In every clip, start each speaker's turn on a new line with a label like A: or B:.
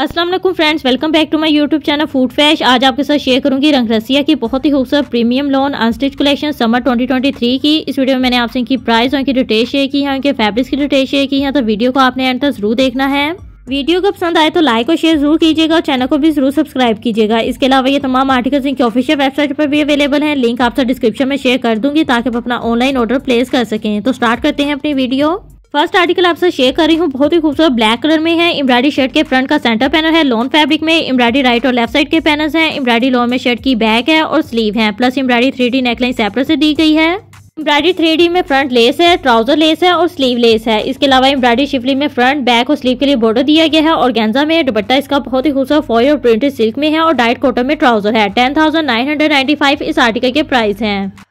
A: Aslam friends welcome back to my YouTube channel food फैश आज आपके साथ शेयर करूंगी रंग रसिया की बहुत ही खूबसूरत premium lawn unstitch collection summer 2023 की इस वीडियो में मैंने आपसे इनकी प्राइस और इनकी डिटेल शेयर की है इनके फैब्रिक्स की डिटेल शेयर की है तो वीडियो को आपने एंड तक जरूर देखना है वीडियो को पसंद आए तो लाइक और शेयर जरूर कीजिएगा और चैनल को भी जरूर सब्सक्राइब कीजिएगा इसके अलावा ये तमाम आर्टिकल्स इनकी ऑफिशियल वेबसाइट पर भी अवेलेबल हैं लिंक आपसे डिस्क्रिप्शन में शेयर कर दूंगी ताकि आप अपना ऑनलाइन ऑर्डर प्लेस कर सकें तो स्टार्ट करते हैं अपनी वीडियो फर्स्ट आर्टिकल आपसे शेयर कर रही हूँ बहुत ही खूबसूरत ब्लैक कलर में है एम्ब्रॉडी शर्ट के फ्रंट का सेंटर पैनल है लॉन फैब्रिक में एम्ब्रॉडी राइट और लेफ्ट साइड के पैनल्स हैं एम्ब्रॉडी लॉन में शर्ट की बैक है और स्लीव है plus embroidered three D neckline separate से दी गई है एम्ब्रॉडी थ्री में फ्रंट लेस है ट्राउजर लेस है और स्लीव लेस है इसके अलावा एम्ब्रॉडी शिफली में फ्रंट बैक और स्लीव के लिए बॉर्डर दिया गया है और गेंजा में दुपट्टा इसका बहुत ही खूबसूरत फॉय और प्रिंटेड सिल्क में है और डाइट कॉटन में ट्राउजर है ten thousand nine hundred ninety five इस आर्टिकल के प्राइस है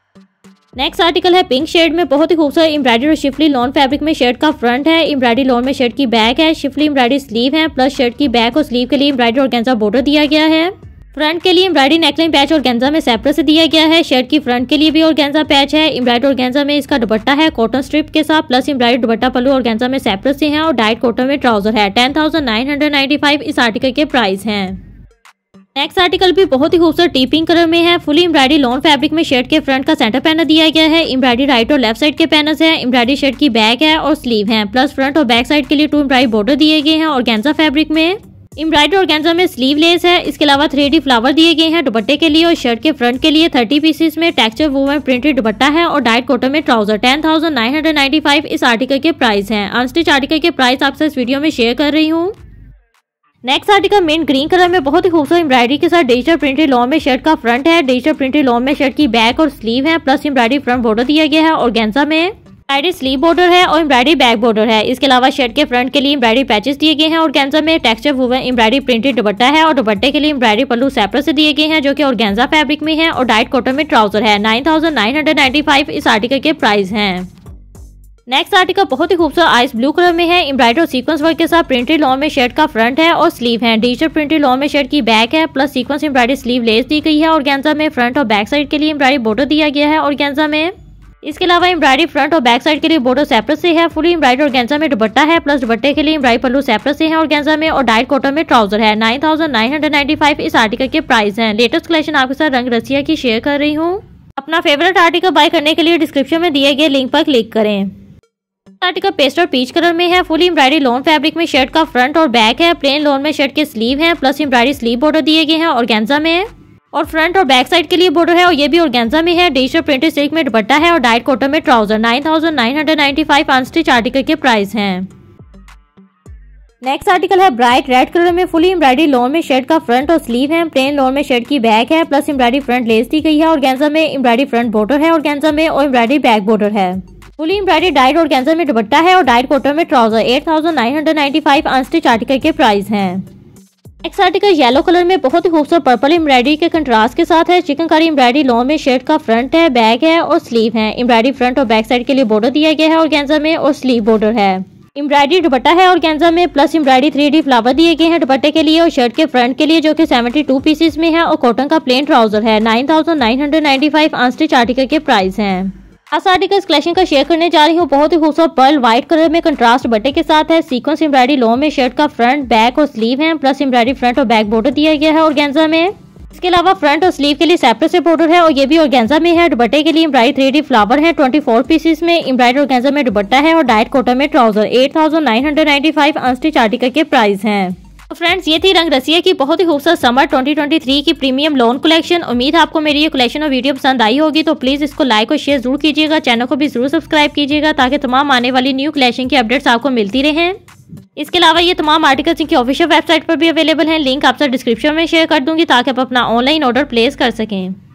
A: नेक्स्ट आर्टिकल है पिंक शेड में बहुत ही खूबसूरत एम्ब्रॉयडरी और शिफली लॉन फैब्रिक में शर्ट का फ्रंट है एम्ब्रॉयडरी लॉन में शर्ट की बैक है शिफली एम्ब्रॉयडरी स्लीव है प्लस शर्ट की बैक और स्लीव के लिए एम्ब्रॉयडरी और गेंजा बॉर्डर दिया गया है फ्रंट के लिए एम्ब्रॉयडरी नेकलाइन पैच और गेंजा में सेपरेट से दिया गया है शर्ट की फ्रंट के लिए भी और गेंजा पैच है एम्ब्रॉयडरी और गेंजा में इसका दुपट्टा है कॉटन स्ट्रिप के साथ प्लस एम्ब्रॉयडरी दुपट्टा पलू और गेंजा में सेपरेट से है और डाइट कॉटन में ट्राउजर है ten thousand nine hundred ninety five इस आर्टिकल के प्राइस हैं नेक्स्ट आर्टिकल भी बहुत ही खूबसूरत टीपिंग पिंक कलर में है फुली एम्ब्रॉयडरी लॉन फैब्रिक में शर्ट के फ्रंट का सेंटर पैनल दिया गया है एम्ब्रॉयडरी राइट और लेफ्ट साइड के पैनल है एम्ब्रॉयडरी शर्ट की बैक है और स्लीव है प्लस फ्रंट और बैक साइड के लिए टू एम्ब्रॉयडरी बॉर्डर दिए गए हैं और गेंजा फैब्रिक में एम्ब्रॉयडरी और गेंजा में स्लीव लेस है इसके अलावा थ्री फ्लावर दिए गए हैं दुपट्टे के लिए और शर्ट के फ्रंट के लिए थर्टी पीसेस में टेक्सचर वोवन प्रिंटेड दुपट्टा है और डाइट कोटो में trouser ten thousand nine hundred ninety five इस आर्टिकल के प्राइस हैं अनस्टिच आर्टिकल के प्राइस आपसे इस वीडियो में शेयर कर रही हूँ नेक्स्ट आर्टिकल मेन ग्रीन कलर में बहुत ही खूबसूरत एम्ब्रॉडरी के साथ डिजिटल प्रिंटेड लॉन्ग में शर्ट का फ्रंट है डिजिटल प्रिंटेड लॉन्ग में शर्ट की बैक और स्लीव है प्लस एम्ब्रॉयडरी फ्रंट बॉर्डर दिया गया है और गेंजा में एम्ब्रॉयडरी स्लीव बॉर्डर है और एम्ब्रॉडरी बैक बॉर्डर है इसके अलावा शर्ट के फ्रंट के लिए एम्ब्रॉयडरी पैचेस दिए गए हैं और गेंजा में टेक्सचर हुए एम्ब्रॉयडरी प्रिंटेड दुपट्टा है और दुपट्टे के लिए एम्ब्रॉयडरी पल्लू सेपरेट से दिए गए हैं जो कि और गेंजा फैब्रिक में है और डाइट कॉटन में ट्राउजर है नाइन इस आर्टिकल के प्राइस हैं नेक्स्ट आर्टिकल बहुत ही खूबसूरत आइस ब्लू कलर में है एम्ब्रॉइडर सीक्वेंस वर्क के साथ प्रिंटेड लॉन्ग में शर्ट का फ्रंट है और स्लीव है डिजिटल प्रिंटेड लॉन्ग में शर्ट की बैक है plus sequence embroidered sleeve lace दी गई है और गेंजा में फ्रंट और बैक साइड के लिए इम्ब्राइडरी बोटो दिया गया है और गेंजा में इसके अलावा एम्ब्रॉइडी फ्रंट और बैक साइड के लिए बोटो सेपरेट से है फुली इम्ब्राइडरी और गेंजा में दुबट्टा है प्लस दुबट्टे के लिए इम्ब्राइड पल्लू सेपरेट से है और गेंजा में और डाइट कॉटन में ट्राउजर है nine thousand nine hundred ninety five इस आर्टिकल के प्राइस है लेटेस्ट कलेक्शन आपके साथ रंग रसिया की शेयर कर रही हूँ अपना फेवरेट आर्टिकल बाय करने के लिए डिस्क्रिप्शन में दिए गए लिंक पर क्लिक करें आर्टिकल पेस्ट और पीच कलर में है फुल एम्ब्रॉयडरी लोन फैब्रिक में शर्ट का फ्रंट और बैक है प्लेन लोन में शर्ट के स्लीव है प्लस एम्ब्रॉयडरी स्लीव बॉर्डर दिए गए हैं और गेंजा में है और फ्रंट और बैक साइड के लिए बॉर्डर है और ये भी गेंजा में है डिजिटल प्रिंटेड सिल्क में दुपट्टा है और डाइट कॉटन में trouser nine thousand nine hundred ninety five unstitch article के प्राइस हैं नेक्स्ट आर्टिकल है ब्राइट रेड कलर में फुली एम्ब्रॉयडरी लोन में शर्ट का फ्रंट और स्लीव है प्लेन लोन में शर्ट की बैक है प्लस एम्ब्रॉयडरी फ्रंट लेस दी गई है और गेंजा में एम्ब्रॉयडरी फ्रंट बॉर्डर है और गेंजा में और एम्ब्रॉयडरी बैक बॉर्डर है फुली एम्ब्रॉयडरी डाइट और कैंसर में दुबट्टा है और डाइट कोटर में trouser eight thousand nine hundred ninety five article के प्राइस हैं नेक्स्ट आर्टिकल येलो कलर में बहुत ही खूबसूरत पर्पल एम्ब्रॉयडरी के कंट्रास्ट के साथ है चिकनकारी एम्ब्रॉयडरी लॉन्ग में शर्ट का फ्रंट है बैक है और स्लीव है एम्ब्रॉयडरी फ्रंट और बैक साइड के लिए बॉर्डर दिया गया है और गेंजा में और स्लीव बॉर्डर है एम्ब्रॉयडरी दुपट्टा है और गेंजा में plus embroidery three D flower दिए गए हैं दुपट्टे के लिए और शर्ट के फ्रंट के लिए जो कि सेवेंटी टू पीसीस में है और कॉटन का प्लेन ट्राउजर है nine thousand nine hundred ninety five article के प्राइस हैं आज आर्टिकल क्लैशिंग का शेयर करने जा रही हूँ बहुत ही खूबसूरत पर्ल व्हाइट कलर में कंट्रास्ट बटे के साथ है सीक्वेंस एम्ब्रॉयडरी लो में शर्ट का फ्रंट बैक और स्लीव है प्लस एम्ब्रॉयडरी फ्रंट और बैक बॉर्डर दिया गया है और गेंजा में इसके अलावा फ्रंट और स्लीव के लिए सेपरेट से बॉर्डर है और ये भी ऑर्गेंजा में है दुपट्टे के लिए इम्ब्राइड थ्री डी फ्लावर है 24 पीसेस में इम्ब्राइड ऑर्गेंजा में दुबट्टा है और डाइट कोटा में ट्राउजर 8,995 अनस्टिच आर्टिकल के प्राइस हैं तो फ्रेंड्स ये थी रंग रसिया की बहुत ही खूबसूरत समर 2023 की प्रीमियम लोन कलेक्शन उम्मीद आपको मेरी ये कलेक्शन और वीडियो पसंद आई होगी तो प्लीज़ इसको लाइक और शेयर जरूर कीजिएगा चैनल को भी जरूर सब्सक्राइब कीजिएगा ताकि तमाम आने वाली न्यू कलेक्शन की अपडेट्स आपको मिलती रहे इसके अलावा ये तमाम आर्टिकल्स इनकी ऑफिशियल वेबसाइट पर भी अवेलेबल हैं लिंक आपसे डिस्क्रिप्शन में शेयर कर दूंगी ताकि आप अपना ऑनलाइन ऑर्डर प्लेस कर सकें